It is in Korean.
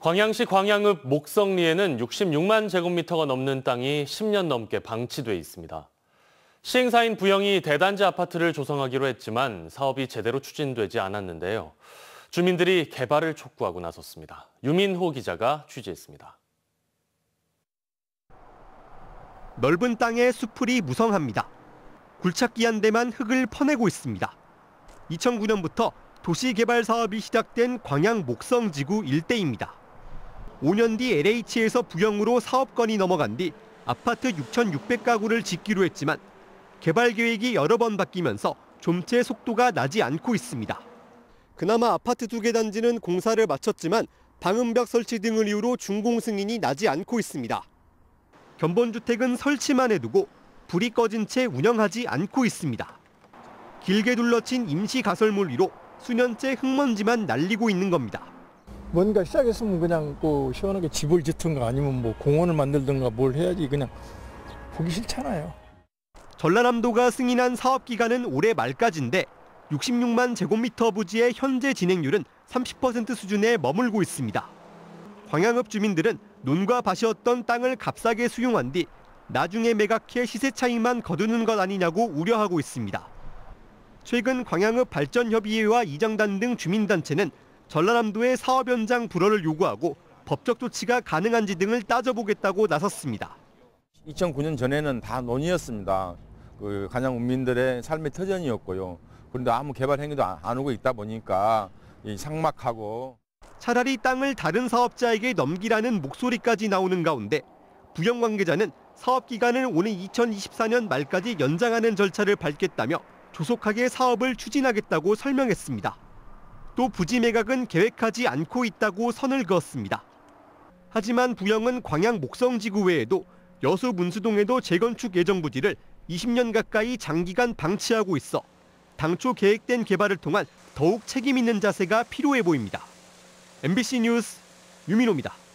광양시 광양읍 목성리에는 66만 제곱미터가 넘는 땅이 10년 넘게 방치돼 있습니다. 시행사인 부영이 대단지 아파트를 조성하기로 했지만 사업이 제대로 추진되지 않았는데요. 주민들이 개발을 촉구하고 나섰습니다. 유민호 기자가 취재했습니다. 넓은 땅에 수풀이 무성합니다. 굴착기 한데만 흙을 퍼내고 있습니다. 2009년부터 도시개발 사업이 시작된 광양 목성지구 일대입니다. 5년 뒤 LH에서 부영으로 사업권이 넘어간 뒤 아파트 6,600가구를 짓기로 했지만 개발 계획이 여러 번 바뀌면서 좀체 속도가 나지 않고 있습니다. 그나마 아파트 두 개 단지는 공사를 마쳤지만 방음벽 설치 등을 이유로 준공 승인이 나지 않고 있습니다. 견본주택은 설치만 해두고 불이 꺼진 채 운영하지 않고 있습니다. 길게 둘러친 임시 가설물 위로 수년째 흙먼지만 날리고 있는 겁니다. 뭔가 시작했으면 그냥 그 시원하게 집을 짓든가 아니면 뭐 공원을 만들든가 뭘 해야지 그냥 보기 싫잖아요. 전라남도가 승인한 사업 기간은 올해 말까지인데 66만 제곱미터 부지의 현재 진행률은 30% 수준에 머물고 있습니다. 광양읍 주민들은 논과 밭이었던 땅을 값싸게 수용한 뒤 나중에 매각해 시세 차익만 거두는 것 아니냐고 우려하고 있습니다. 최근 광양읍 발전협의회와 이장단 등 주민단체는 전라남도의 사업 현장 불허를 요구하고 법적 조치가 가능한지 등을 따져보겠다고 나섰습니다. 2009년 전에는 다 논의였습니다. 그가양 국민들의 삶의 터전이었고요. 그런데 아무 개발 행위도 안 오고 있다 보니까 이 상막하고 차라리 땅을 다른 사업자에게 넘기라는 목소리까지 나오는 가운데 부영 관계자는 사업 기간을 오는 2024년 말까지 연장하는 절차를 밟겠다며 조속하게 사업을 추진하겠다고 설명했습니다. 또 부지 매각은 계획하지 않고 있다고 선을 그었습니다. 하지만 부영은 광양 목성지구 외에도 여수 문수동에도 재건축 예정 부지를 20년 가까이 장기간 방치하고 있어 당초 계획된 개발을 통한 더욱 책임 있는 자세가 필요해 보입니다. MBC 뉴스 유민호입니다.